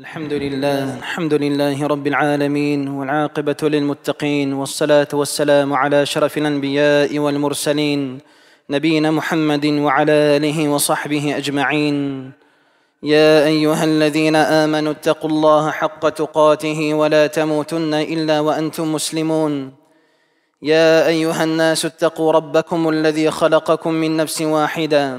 الحمد لله الحمد لله رب العالمين والعاقبة للمتقين والصلاة والسلام على شرف الأنبياء والمرسلين نبينا محمد وعلى آله وصحبه أجمعين يا أيها الذين آمنوا اتقوا الله حق تقاته ولا تموتن إلا وأنتم مسلمون يا أيها الناس اتقوا ربكم الذي خلقكم من نفس واحدة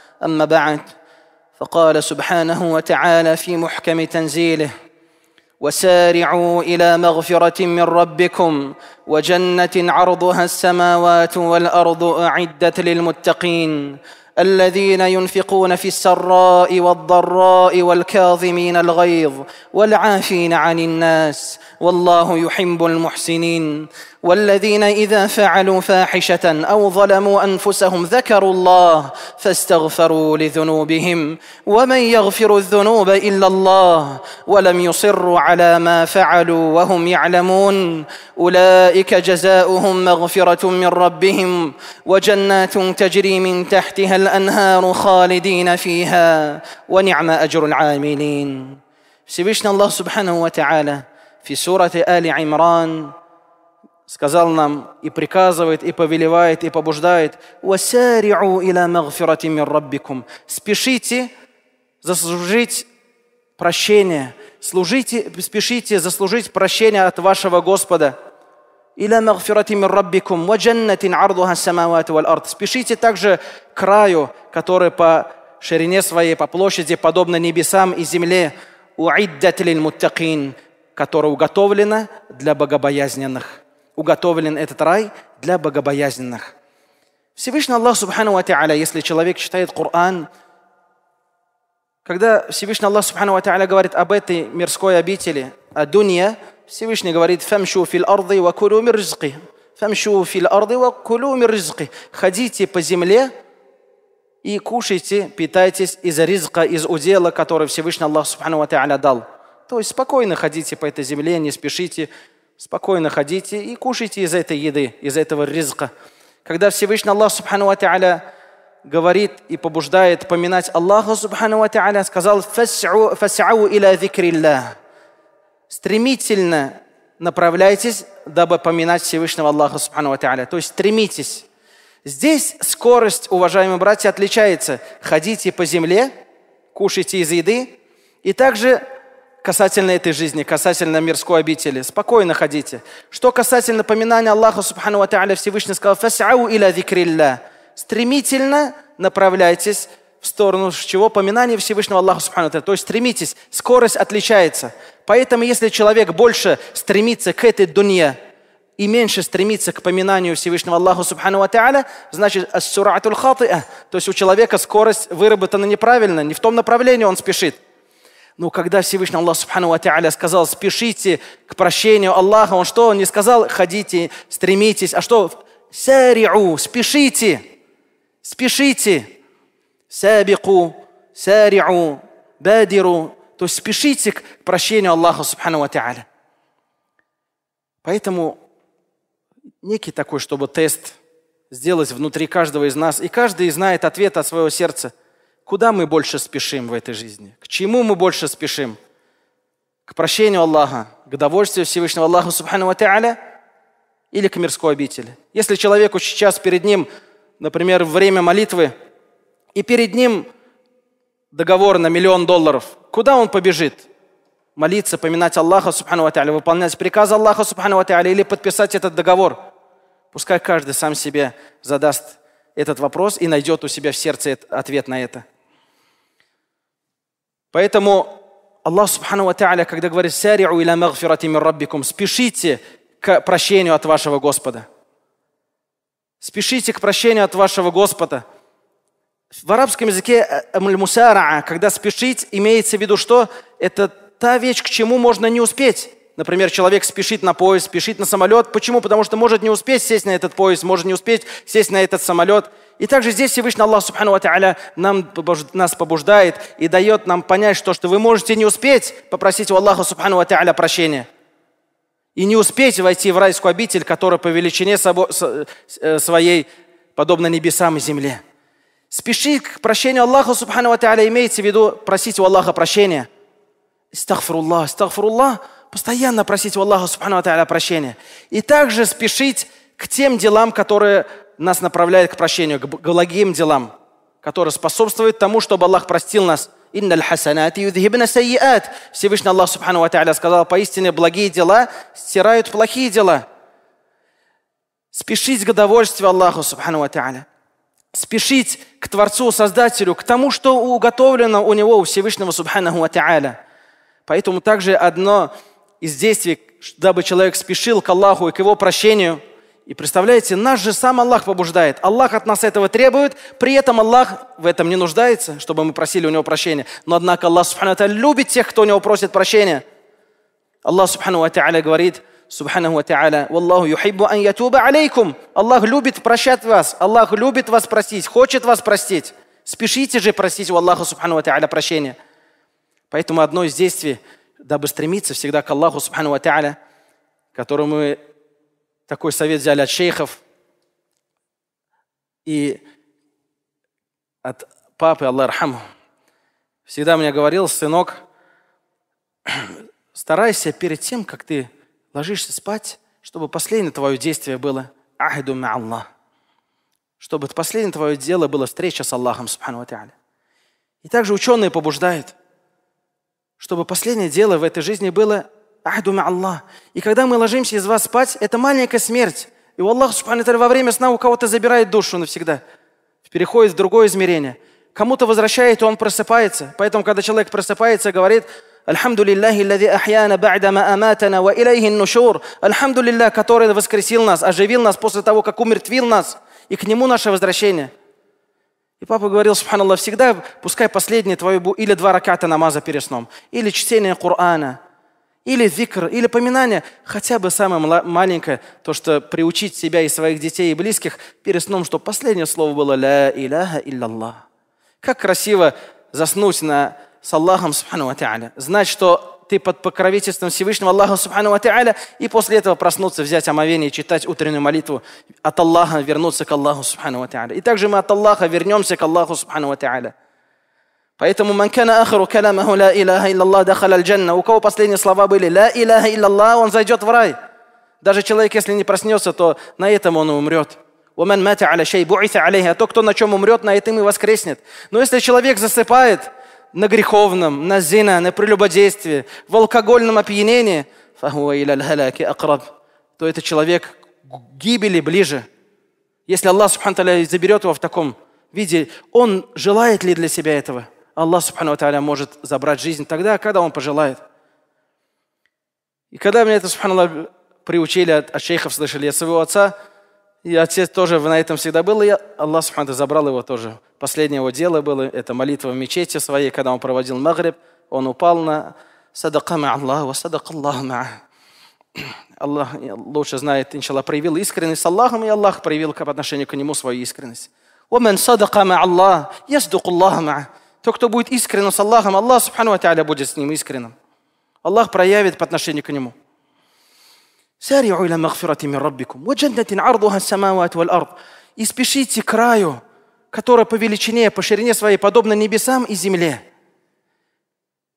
اما بعد فقال سبحانه وتعالى في محكم تنزيله وسارعوا الى مغفره من ربكم وجنه عرضها السماوات والارض اعدت للمتقين الذين ينفقون في السراء والضراء والكاظمين الغيظ والعافين عن الناس والله يحب المحسنين والذين اذا فعلوا فاحشه او ظلموا انفسهم ذكروا الله فاستغفروا لذنوبهم ومن يغفر الذنوب الا الله ولم يصروا على ما فعلوا وهم يعلمون اولئك جزاؤهم مغفره من ربهم وجنات تجري من تحتها الأنهار خالدين فيها ونعم أجر العاملين Всевышний Аллах Субхану Ва Та'аля в сурате Али Имран сказал нам и приказывает, и повелевает, и побуждает «Васари'у иля магфирати мир раббикум» «Спешите заслужить прощение, служите, спешите заслужить прощение от вашего Господа». «Иля магфирати мир раббикум, ва джаннатин ардуха самавату валь ард». Спешите также к краю, который по ширине своей, по площади, подобно небесам и земле, уиддат лил муттакин, которое уготовлено для богобоязненных. Уготовлен этот рай для богобоязненных. Всевышний Аллах Субхану Ва Та'аля, если человек читает Коран, когда Всевышний Аллах Субхану Ва Та'аля говорит об этой мирской обители, о дунья – Всевышний говорит, «Фамшу фил арды ва кулю мир ризки». «Фамшу фил арды ва кулю мир ризки». Ходите по земле и кушайте, питайтесь из ризка, из удела, который Всевышний Аллах Субхану Ва дал. То есть спокойно ходите по этой земле, не спешите, спокойно ходите и кушайте из этой еды, из этого ризка. Когда Всевышний Аллах Субхану Ва говорит и побуждает поминать Аллаха Субхану Ва сказал «Фас'ау иля зикриллах» стремительно направляйтесь, дабы поминать Всевышнего Аллаха Субхану Тааля. То есть стремитесь. Здесь скорость, уважаемые братья, отличается. Ходите по земле, кушайте из еды, и также касательно этой жизни, касательно мирской обители. Спокойно ходите. Что касательно поминания Аллаха Субхану Тааля, Всевышний сказал, «Фас'ау иля зикрилля». Стремительно направляйтесь в сторону чего? Поминания Всевышнего Аллаха Субхану Тааля. То есть стремитесь. Скорость отличается. Поэтому, если человек больше стремится к этой дунье и меньше стремится к поминанию Всевышнего Аллаха Субхану Ва Та'аля, значит, ассуратуль хаты'а, то есть у человека скорость выработана неправильно, не в том направлении он спешит. Но когда Всевышний Аллах Субхану Ва сказал, спешите к прощению Аллаха, он что, он не сказал, ходите, стремитесь, а что, сари'у, спешите, спешите, сабику, сари'у, бадиру, то есть спешите к прощению Аллаха Субхану Тааля. Поэтому некий такой, чтобы тест сделать внутри каждого из нас. И каждый знает ответ от своего сердца. Куда мы больше спешим в этой жизни? К чему мы больше спешим? К прощению Аллаха, к довольствию Всевышнего Аллаха Субхану Тааля или к мирской обители? Если человеку сейчас перед ним, например, время молитвы, и перед ним – договор на миллион долларов, куда он побежит? Молиться, поминать Аллаха, субхану ва выполнять приказ Аллаха, субхану ва или подписать этот договор. Пускай каждый сам себе задаст этот вопрос и найдет у себя в сердце ответ на это. Поэтому Аллах, субхану ва когда говорит «Сари'у иля магфирати мир раббикум» «Спешите к прощению от вашего Господа». Спешите к прощению от вашего Господа – в арабском языке э, мусараа, когда спешить, имеется в виду что? Это та вещь, к чему можно не успеть. Например, человек спешит на поезд, спешит на самолет. Почему? Потому что может не успеть сесть на этот поезд, может не успеть сесть на этот самолет. И также здесь Всевышний Аллах Субхану нам, нас побуждает и дает нам понять, что, что вы можете не успеть попросить у Аллаха Субхану Ва прощения. И не успеть войти в райскую обитель, которая по величине э, своей подобна небесам и земле. Спеши к прощению Аллаха, Субхану Ва имеется в виду просить у Аллаха прощения. Истагфируллах, истагфируллах. Постоянно просить у Аллаха, Субхану Ва прощения. И также спешить к тем делам, которые нас направляют к прощению, к благим делам, которые способствуют тому, чтобы Аллах простил нас. Инна хасанат юдхибна сайят. Всевышний Аллах, Субхану Ва сказал, поистине благие дела стирают плохие дела. Спешить к довольствию Аллаху, Субхану Ва спешить к Творцу, Создателю, к тому, что уготовлено у Него, у Всевышнего Субханаху Ва Поэтому также одно из действий, дабы человек спешил к Аллаху и к Его прощению. И представляете, нас же сам Аллах побуждает. Аллах от нас этого требует, при этом Аллах в этом не нуждается, чтобы мы просили у Него прощения. Но однако Аллах Субхану любит тех, кто у Него просит прощения. Аллах Субхану говорит – Субханаху ва та'аля, «Валлаху юхиббу ан ятуба алейкум». Аллах любит прощать вас, Аллах любит вас простить, хочет вас простить. Спешите же просить у Аллаха Субхану ва та'аля прощения. Поэтому одно из действий, дабы стремиться всегда к Аллаху Субхану ва та'аля, который мы такой совет взяли от шейхов и от папы, Аллах рахаму, всегда мне говорил, сынок, старайся перед тем, как ты ложишься спать, чтобы последнее твое действие было «Ахиду Аллах». Чтобы последнее твое дело было встреча с Аллахом, субхану И также ученые побуждают, чтобы последнее дело в этой жизни было «Ахиду Аллах». И когда мы ложимся из вас спать, это маленькая смерть. И У Аллаха субхану во время сна у кого-то забирает душу навсегда, переходит в другое измерение. Кому-то возвращает, и он просыпается. Поэтому, когда человек просыпается, говорит – Альхамду лиллахи, лади ахьяна ба'дама аматана ва илейхи нушур. Альхамду лиллах, который воскресил нас, оживил нас после того, как умертвил нас. И к нему наше возвращение. И папа говорил, субханаллах, всегда пускай последнее твое или два раката намаза перед сном, или чтение Корана, или зикр, или поминание, хотя бы самое маленькое, то, что приучить себя и своих детей и близких перед сном, что последнее слово было «Ля иляха илляллах». Как красиво заснуть на с Аллахом Субхану Ата'аля. Знать, что ты под покровительством Всевышнего Аллаха Субхану Ата'аля, и после этого проснуться, взять омовение, читать утреннюю молитву от Аллаха, вернуться к Аллаху Субхану Ата'аля. И также мы от Аллаха вернемся к Аллаху Субхану Ата'аля. Поэтому «Ман кана ахару калямаху ла илляха иллаллах дахаля аль-джанна». У кого последние слова были «Ла илляха иллаллах», он зайдет в рай. Даже человек, если не проснется, то на этом он и умрет. «Уман мата аля шей буиса алейха». А то, кто на чем умрет, на этом и воскреснет. Но если человек засыпает – на греховном, на зина, на прелюбодействе, в алкогольном опьянении, то это человек к гибели ближе. Если Аллах Субхану заберет его в таком виде, он желает ли для себя этого? Аллах Субхану может забрать жизнь тогда, когда он пожелает. И когда меня это, Субхану приучили от, от шейхов, слышали, я своего отца – и отец тоже на этом всегда был, и Аллах Субхану забрал его тоже. Последнее его дело было, это молитва в мечети своей, когда он проводил Магриб, он упал на садака Аллах, ва садака Аллах Аллах лучше знает, иншаллах, проявил искренность с Аллахом, и Аллах проявил по отношению к нему свою искренность. ومن صدق مع الله يصدق الله معه. кто будет искренен с Аллахом, Аллах Субхану Ата'аля будет с ним искренним. Аллах проявит по отношению к нему. «Сарию ля магфирати мин раббикум, ва джаннатин ардуха самават валь ард». И спешите к краю, которая по величине, по ширине своей подобна небесам и земле.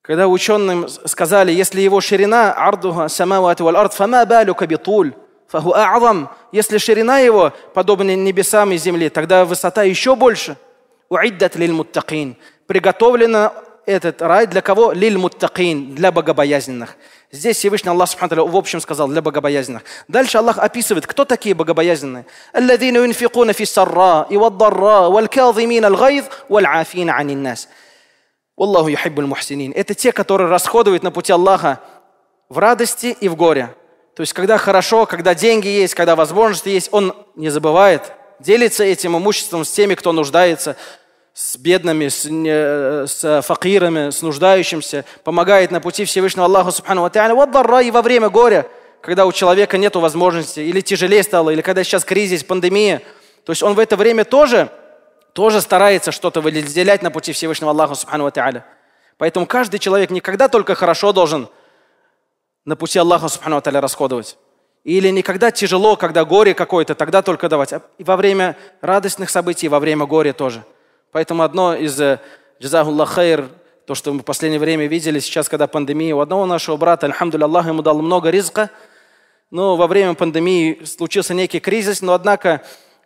Когда ученым сказали, если его ширина ардуха самават валь ард, фама балюка битуль, фаху аалам, если ширина его подобна небесам и земле, тогда высота еще больше. Уиддат лиль муттакин. Приготовлено этот рай для кого? Лиль муттакин, для богобоязненных. Здесь Всевышний Аллах в общем сказал для богобоязненных. Дальше Аллах описывает, кто такие богобоязненные. Аллаху юхиббуль мухсинин. Это те, которые расходуют на пути Аллаха в радости и в горе. То есть, когда хорошо, когда деньги есть, когда возможности есть, он не забывает, делится этим имуществом с теми, кто нуждается, с бедными, с, э, с факирами, с нуждающимся, помогает на пути Всевышнего Аллаха Субхану Вот дарра и во время горя, когда у человека нет возможности, или тяжелее стало, или когда сейчас кризис, пандемия. То есть он в это время тоже, тоже старается что-то выделять на пути Всевышнего Аллаха Субхану Поэтому каждый человек никогда только хорошо должен на пути Аллаха Субхану расходовать. Или никогда тяжело, когда горе какое-то, тогда только давать. И а во время радостных событий, и во время горя тоже – Поэтому одно из э, джазахулла то, что мы в последнее время видели сейчас, когда пандемия, у одного нашего брата, альхамдуля, Аллах ему дал много риска, но во время пандемии случился некий кризис, но однако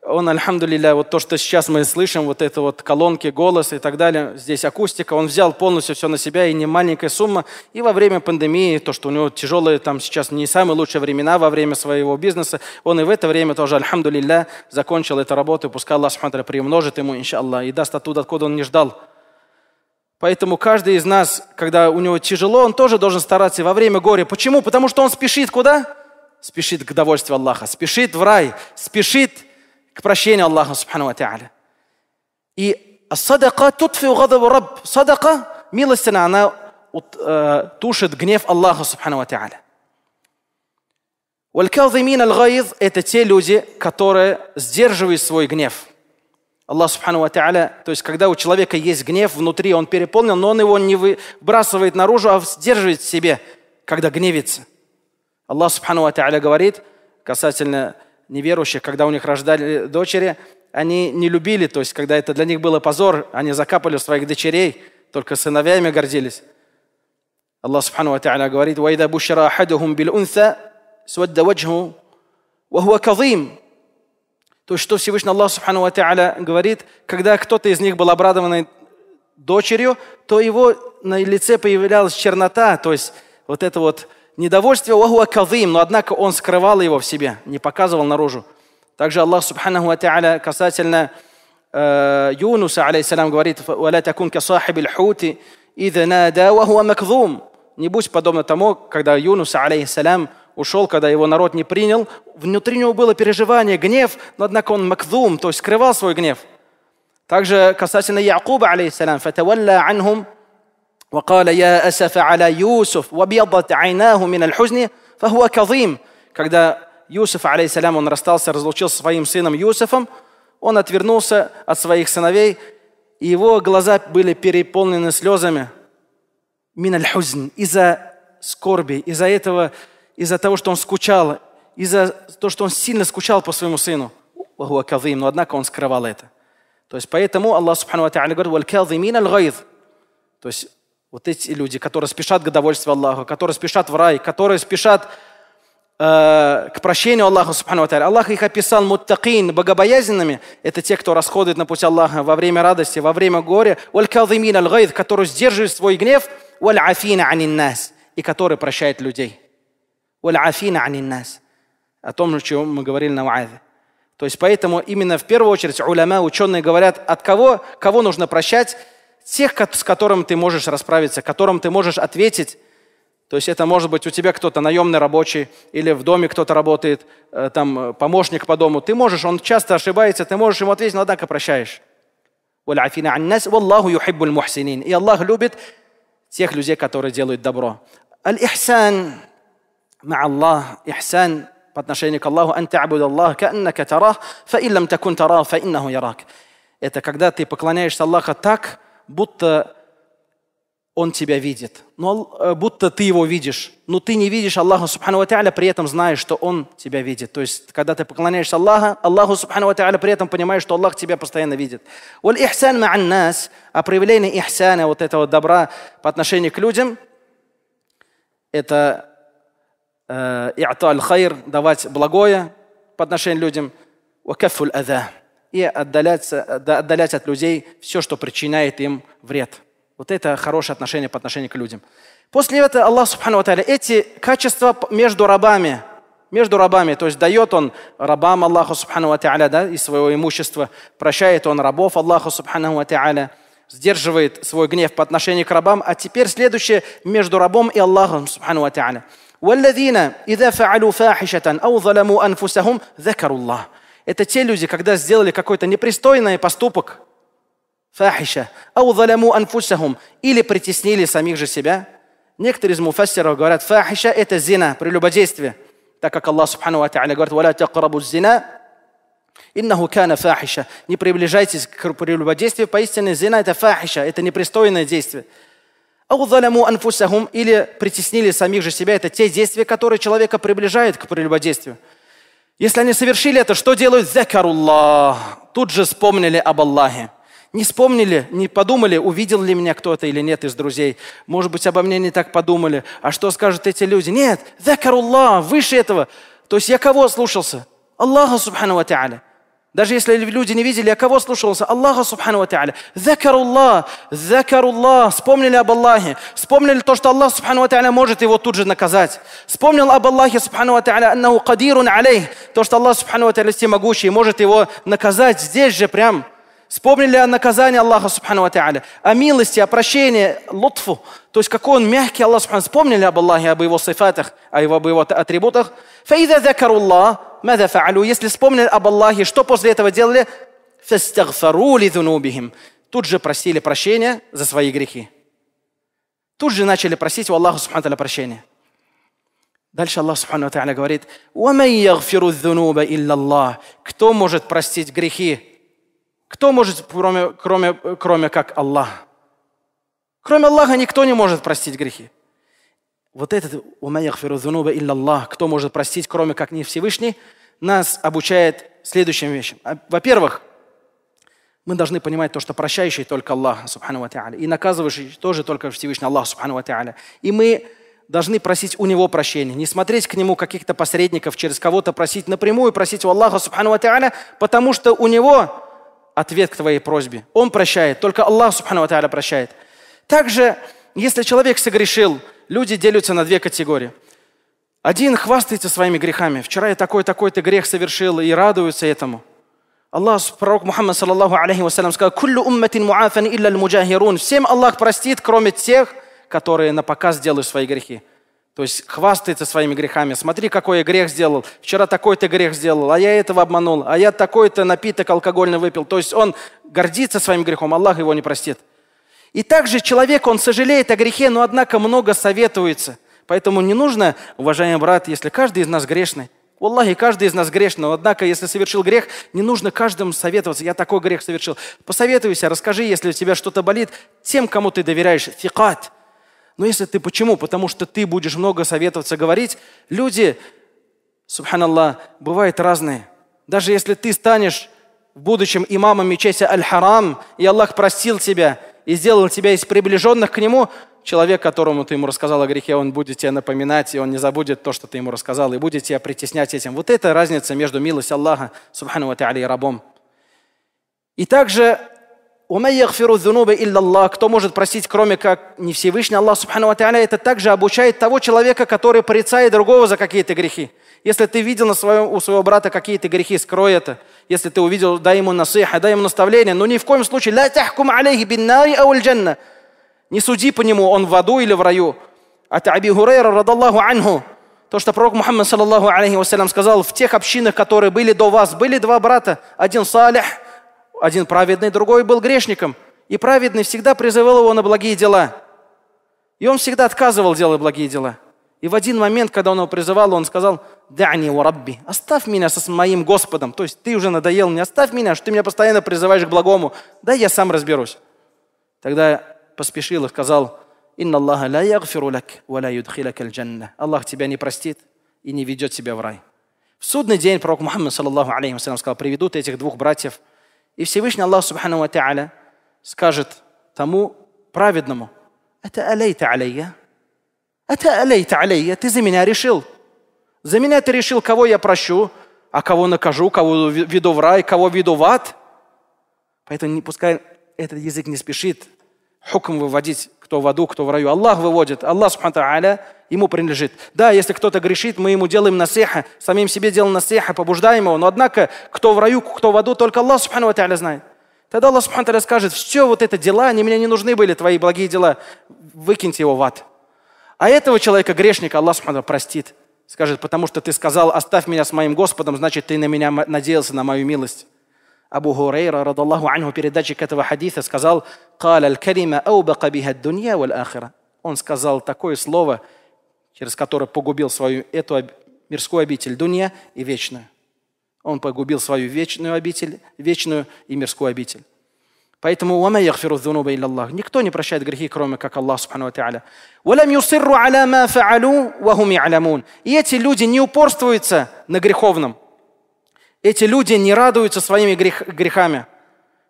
он, альхамдулилля, вот то, что сейчас мы слышим, вот это вот колонки, голос и так далее, здесь акустика, он взял полностью все на себя, и не маленькая сумма. И во время пандемии, то, что у него тяжелые там сейчас не самые лучшие времена во время своего бизнеса, он и в это время тоже, альхамдулилля, закончил эту работу, и пускай Аллах Субхану приумножит ему, иншаллах, и даст оттуда, откуда он не ждал. Поэтому каждый из нас, когда у него тяжело, он тоже должен стараться и во время горя. Почему? Потому что он спешит куда? Спешит к довольству Аллаха, спешит в рай, спешит к прощению Аллаха Субхану И садака тутфи гадабу раб. Садака, милостина, она э, тушит гнев Аллаха Субхану Ва Валькалзимин аль-гайз – это те люди, которые сдерживают свой гнев. Аллах Субхану то есть когда у человека есть гнев внутри, он переполнен, но он его не выбрасывает наружу, а сдерживает в себе, когда гневится. Аллах Субхану говорит касательно неверующих, когда у них рождали дочери, они не любили, то есть когда это для них было позор, они закапывали своих дочерей, только сыновьями гордились. Аллах Субхану Ва Та'аля говорит, «Ваида бушара ахадухум бил унса, сwadда ваджху, вахуа казим». То есть, что Всевышний Аллах Субхану Ва Та'аля говорит, когда кто-то из них был обрадованный дочерью, то его на лице появлялась чернота, то есть вот это вот недовольствие Уахуа Кавим, но однако он скрывал его в себе, не показывал наружу. Также Аллах Субханаху Ата'аля касательно э, Юнуса, алейсалям, говорит, «Валя такун ка сахибиль хути, ида нада вахуа макдум». Не будь подобно тому, когда Юнус, алейсалям, ушел, когда его народ не принял. Внутри него было переживание, гнев, но однако он макдум, то есть скрывал свой гнев. Также касательно Якуба, алейсалям, «Фатавалла анхум وقال يا أسف على يوسف وبيضت عيناه من الحزن فهو كظيم когда Юсуф, алейсалям, он расстался, разлучился со своим сыном Юсуфом, он отвернулся от своих сыновей, и его глаза были переполнены слезами. Миналь хузн, из-за скорби, из-за этого, из-за того, что он скучал, из-за того, что он сильно скучал по своему сыну. Но однако он скрывал это. То есть поэтому Аллах Субхану Ва говорит, «Валь То есть вот эти люди, которые спешат к довольству Аллаха, которые спешат в рай, которые спешат э, к прощению Аллаха, субхану Аллах их описал муттакин, богобоязненными. Это те, кто расходует на путь Аллаха во время радости, во время горя. Валь-калдимин аль который сдерживает свой гнев. Валь-афина аниннас. И который прощает людей. Валь-афина аниннас. О том, чем мы говорили на Уазе. То есть поэтому именно в первую очередь уляма, ученые говорят, от кого, кого нужно прощать, тех, с которым ты можешь расправиться, которым ты можешь ответить. То есть это может быть у тебя кто-то наемный рабочий, или в доме кто-то работает, э, там э, помощник по дому. Ты можешь, он часто ошибается, ты можешь ему ответить, но и прощаешь. И Аллах любит тех людей, которые делают добро. Аль-Ихсан, Аллах, Ихсан по отношению к Аллаху, антабуд Аллах, кааннака тарах, фаиллам такун тарах, фаиннаху ярак. Это когда ты поклоняешься Аллаха так, будто он тебя видит. Но ну, э, будто ты его видишь. Но ну, ты не видишь Аллаха Субхану Ва при этом знаешь, что Он тебя видит. То есть, когда ты поклоняешься Аллаха, Аллаху Субхану Ва при этом понимаешь, что Аллах тебя постоянно видит. Валь-ихсан нас, а проявление ихсана, вот этого добра по отношению к людям, это э, и аль-хайр, давать благое по отношению к людям, ва кафу и отдалять, отдалять от людей все, что причиняет им вред. Вот это хорошее отношение по отношению к людям. После этого Аллах Субхану Аталя эти качества между рабами, между рабами, то есть дает он рабам Аллаху Субхану Аталя да, и своего имущества, прощает он рабов Аллаху Субхану Аталя, сдерживает свой гнев по отношению к рабам. А теперь следующее между рабом и Аллахом Субхану Аталя. والذين إذا فعلوا فاحشة أو ظلموا أنفسهم ذكروا الله это те люди, когда сделали какой-то непристойный поступок, фахиша, аудаляму анфусахум, или притеснили самих же себя. Некоторые из муфассиров говорят, фахиша – это зина, прелюбодействие. Так как Аллах Субхану Ва говорит, «Валя такрабу зина, иннаху кана фахиша». Не приближайтесь к прелюбодействию, поистине зина – это фахиша, это непристойное действие. Аудаляму анфусахум, или притеснили самих же себя – это те действия, которые человека приближают к прелюбодействию. Если они совершили это, что делают? Закаруллах. Тут же вспомнили об Аллахе. Не вспомнили, не подумали, увидел ли меня кто-то или нет из друзей. Может быть, обо мне не так подумали. А что скажут эти люди? Нет, закаруллах, выше этого. То есть я кого слушался? Аллаха, субхану ва та'аля. Даже если люди не видели, а кого слушался? Аллаха Субхану Ва Закаруллах, закаруллах, вспомнили об Аллахе, вспомнили то, что Аллах Субхану Ва может его тут же наказать. Вспомнил об Аллахе Субхану Ва аннаху Укадирун алейх, то, что Аллах Субхану Ва всемогущий, может его наказать здесь же прям. Вспомнили о наказании Аллаха Субхану Ва о милости, о прощении, лутфу. То есть какой он мягкий Аллах Субхану Вспомнили об Аллахе, об его сайфатах, об его атрибутах. Фаида закаруллах, мада фаалю, если вспомнили об Аллахе, что после этого делали? Фастагфарули дунубихим. Тут же просили прощения за свои грехи. Тут же начали просить у Аллаха Субхану прощения. Дальше Аллах Субхану Тааля говорит, илля Кто может простить грехи? Кто может, кроме, кроме, кроме как Аллах? Кроме Аллаха никто не может простить грехи вот этот «Умаяхфирузунуба илля Аллах», кто может простить, кроме как не Всевышний, нас обучает следующим вещам. А, во-первых, мы должны понимать то, что прощающий только Аллах, субхану и наказывающий тоже только Всевышний Аллах, субхану И мы должны просить у него прощения, не смотреть к нему каких-то посредников, через кого-то просить напрямую, просить у Аллаха, субхану потому что у него ответ к твоей просьбе. Он прощает, только Аллах, субхану прощает. Также если человек согрешил, люди делятся на две категории. Один хвастается своими грехами. Вчера я такой, такой-то грех совершил и радуется этому. Аллах, пророк Мухаммад, саллаллаху алейхи вассалям, сказал, «Куллю умматин муафан илля муджахирун». Всем Аллах простит, кроме тех, которые на показ делают свои грехи. То есть хвастается своими грехами. Смотри, какой я грех сделал. Вчера такой-то грех сделал, а я этого обманул, а я такой-то напиток алкогольный выпил. То есть он гордится своим грехом, Аллах его не простит. И также человек, он сожалеет о грехе, но однако много советуется. Поэтому не нужно, уважаемый брат, если каждый из нас грешный, у Аллахи, каждый из нас грешный, но однако, если совершил грех, не нужно каждому советоваться. Я такой грех совершил. Посоветуйся, расскажи, если у тебя что-то болит, тем, кому ты доверяешь. Фикат. Но если ты почему? Потому что ты будешь много советоваться, говорить. Люди, субханаллах, бывают разные. Даже если ты станешь в будущем имамом мечети Аль-Харам, и Аллах простил тебя – и сделал тебя из приближенных к Нему, человек, которому ты ему рассказал о грехе, он будет тебе напоминать, и он не забудет то, что ты ему рассказал, и будет тебя притеснять этим. Вот это разница между милостью Аллаха, субхану ва и рабом. И также кто может просить, кроме как не Всевышний Аллах Субхану это также обучает того человека, который порицает другого за какие-то грехи. Если ты видел на своем, у своего брата какие-то грехи, скрой это. Если ты увидел, дай ему насыха, дай ему наставление. Но ни в коем случае не суди по нему, он в аду или в раю. От Аби Хурейра, радаллаху анху, то, что пророк Мухаммад, саллаллаху алейхи вассалям, сказал, в тех общинах, которые были до вас, были два брата, один Салих, один праведный, другой был грешником. И праведный всегда призывал его на благие дела. И он всегда отказывал делать благие дела. И в один момент, когда он его призывал, он сказал, «Дани, о Рабби, оставь меня со моим Господом». То есть ты уже надоел мне, оставь меня, что ты меня постоянно призываешь к благому. Да, я сам разберусь. Тогда поспешил и сказал, «Инна Аллаха ла ягфиру лак, ва аль-джанна». Аллах тебя не простит и не ведет тебя в рай. В судный день пророк Мухаммад, саллаху алейхи сказал, приведут этих двух братьев и Всевышний Аллах Субхану Ва скажет тому праведному, «Это алейта алейя». «Это алейта алейя». Ты за меня решил. За меня ты решил, кого я прощу, а кого накажу, кого веду в рай, кого веду в ад. Поэтому не пускай этот язык не спешит хукм выводить кто в аду, кто в раю. Аллах выводит, Аллах, Субхану ему принадлежит. Да, если кто-то грешит, мы ему делаем насеха, самим себе делаем насеха, побуждаем его, но однако, кто в раю, кто в аду, только Аллах, Субхану Аля знает. Тогда Аллах Субхану скажет, все вот это дела, они мне не нужны были, твои благие дела, выкиньте его в ад. А этого человека, грешника, Аллах Субхану простит. Скажет, потому что ты сказал, оставь меня с моим Господом, значит, ты на меня надеялся, на мою милость. Абу Хурейра, радаллаху анху, передатчик этого хадиса, сказал «Кал аль-карима аубака биха дунья валь ахира». Он сказал такое слово, через которое погубил свою эту мирскую обитель дунья и вечную. Он погубил свою вечную обитель, вечную и мирскую обитель. Поэтому «Вама яхфиру дзунуба Аллах». Никто не прощает грехи, кроме как Аллах, субхану та'аля. «Валям юсирру аля ма фа'алу, вахум И эти люди не упорствуются на греховном – эти люди не радуются своими грех, грехами.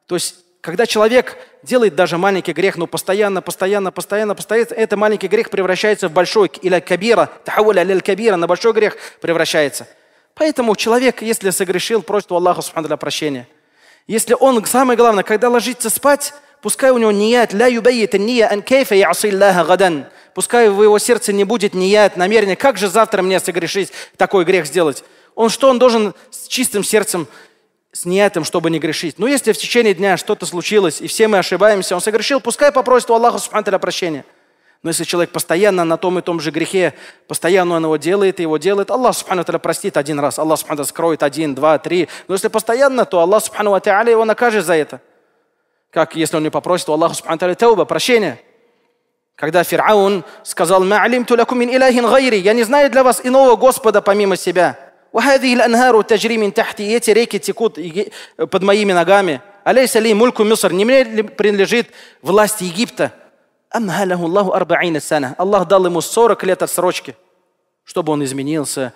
То есть, когда человек делает даже маленький грех, но постоянно, постоянно, постоянно, постоянно, это маленький грех превращается в большой, или кабира, тахауля аль кабира, на большой грех превращается. Поэтому человек, если согрешил, просит у Аллаха Субхану прощения. Если он, самое главное, когда ложится спать, пускай у него ният, ля юбайит ния ан кейфа ясиллаха гадан. Пускай в его сердце не будет ният, намерение, как же завтра мне согрешить, такой грех сделать. Он что? Он должен с чистым сердцем с снятым, чтобы не грешить. Но ну, если в течение дня что-то случилось, и все мы ошибаемся, он согрешил, пускай попросит у Аллаха Субхану прощения. Но если человек постоянно на том и том же грехе, постоянно он его делает и его делает, Аллах Субхану простит один раз, Аллах Субхану скроет один, два, три. Но если постоянно, то Аллах Субхану его накажет за это. Как если он не попросит у Аллаха Субхану тауба, прощения. Когда Фир'аун сказал, «Ма алимту лакум гайри», «Я не знаю для вас иного Господа помимо себя». وهذه الأنهار تجري من تحت и эти реки текут под моими ногами. Алейса ли мульку Миср, не мне ли принадлежит власть Египта? Амхалаху Аллаху арбаина сана. Аллах дал ему 40 лет отсрочки, чтобы он изменился,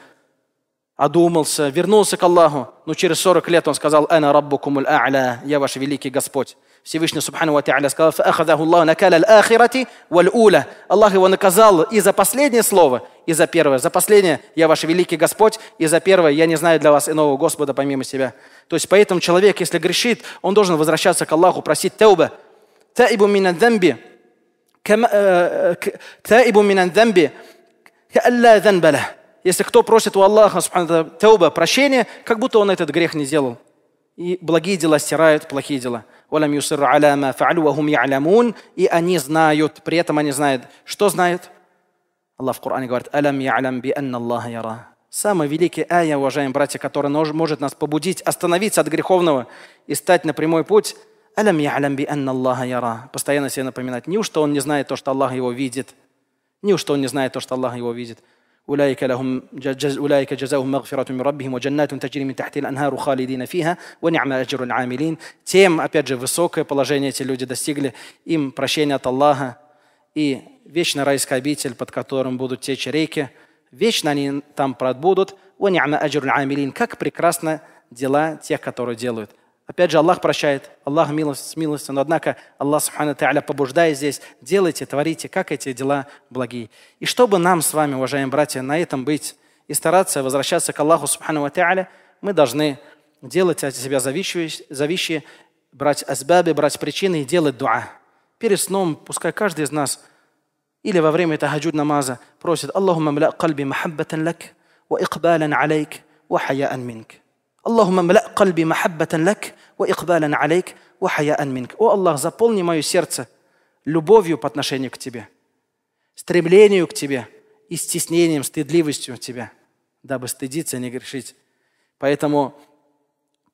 одумался, вернулся к Аллаху. Но через 40 лет он сказал, «Ана раббукумуль а'ля, я ваш великий Господь». Всевышний Субхану Ва сказал, «Фаахадаху Аллаху накаля ахирати валь-уля». Аллах его наказал и за последнее слово, и за первое. За последнее «Я ваш великий Господь», и за первое «Я не знаю для вас иного Господа помимо себя». То есть поэтому человек, если грешит, он должен возвращаться к Аллаху, просить тауба. «Таибу минан дамби». Э, «Таибу минан дамби». «Каалла данбаля». Если кто просит у Аллаха, Тауба, прощения, как будто он этот грех не сделал. И благие дела стирают плохие дела. «Олам юсиру аляма фа'алю вахум я'лямун». И они знают, при этом они знают. Что знают? Аллах в Коране говорит «Алям я'лям би анна Аллаха яра». Самый великий ая, уважаемые братья, который может нас побудить, остановиться от греховного и стать на прямой путь – «Алям я'лям би анна Аллаха яра». Постоянно себе напоминать. Неужто он не знает то, что Аллах его видит? Неужто он не знает то, что Аллах его видит? أولئك لهم جز أولئك جزاؤهم مغفرة من ربهم وجنات تجري من تحت الأنهار خالدين فيها ونعم أجر العاملين тем, опять же, высокое положение эти люди достигли, им прощение от Аллаха и вечно райский обитель, под которым будут течь реки, вечно они там пробудут, «Уани'ма аджрул амилин» – как прекрасно дела тех, которые делают – Опять же, Аллах прощает, Аллах милость с милостью, но однако Аллах Субхану Тааля побуждает здесь, делайте, творите, как эти дела благие. И чтобы нам с вами, уважаемые братья, на этом быть и стараться возвращаться к Аллаху Субхану Тааля, мы должны делать от себя зависшие, брать асбаби, брать причины и делать дуа. Перед сном, пускай каждый из нас или во время тахаджуд намаза просит Аллаху мля кальби махаббатан лак, ва икбалан алейк, ва хаяан минк». Аллаху املأ قلبي محبة لك «О ихбалян алейк, о хаяан «О Аллах, заполни мое сердце любовью по отношению к Тебе, стремлению к Тебе и стеснением, стыдливостью Тебя, дабы стыдиться и не грешить». Поэтому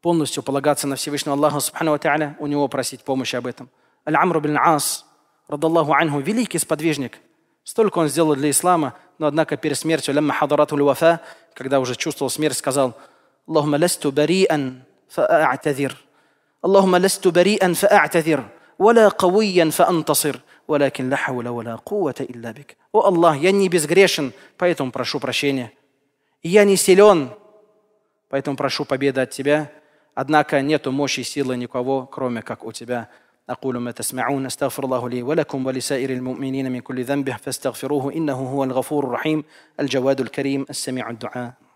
полностью полагаться на Всевышнего Аллаха, субхану ТААля, у него просить помощи об этом. Аль-Амру бин Ас, радаллаху анху, великий сподвижник. Столько он сделал для ислама, но однако перед смертью, лямма хадарату вафа, когда уже чувствовал смерть, сказал, «Аллахума ласту бариан фа'атазир». اللهم لست بريئا فاعتذر ولا قويا فانتصر ولكن لا حول ولا قوة إلا بك. О Аллах, я не безгрешен, поэтому прошу прощения. я не силен, поэтому прошу победы от Тебя. Однако нету мощи и силы никого, кроме как у Тебя. أقول ما تسمعون أستغفر الله لي ولكم ولسائر المؤمنين من كل ذنب فاستغفروه إنه هو الغفور الرحيم الجواد الكريم السميع الدعاء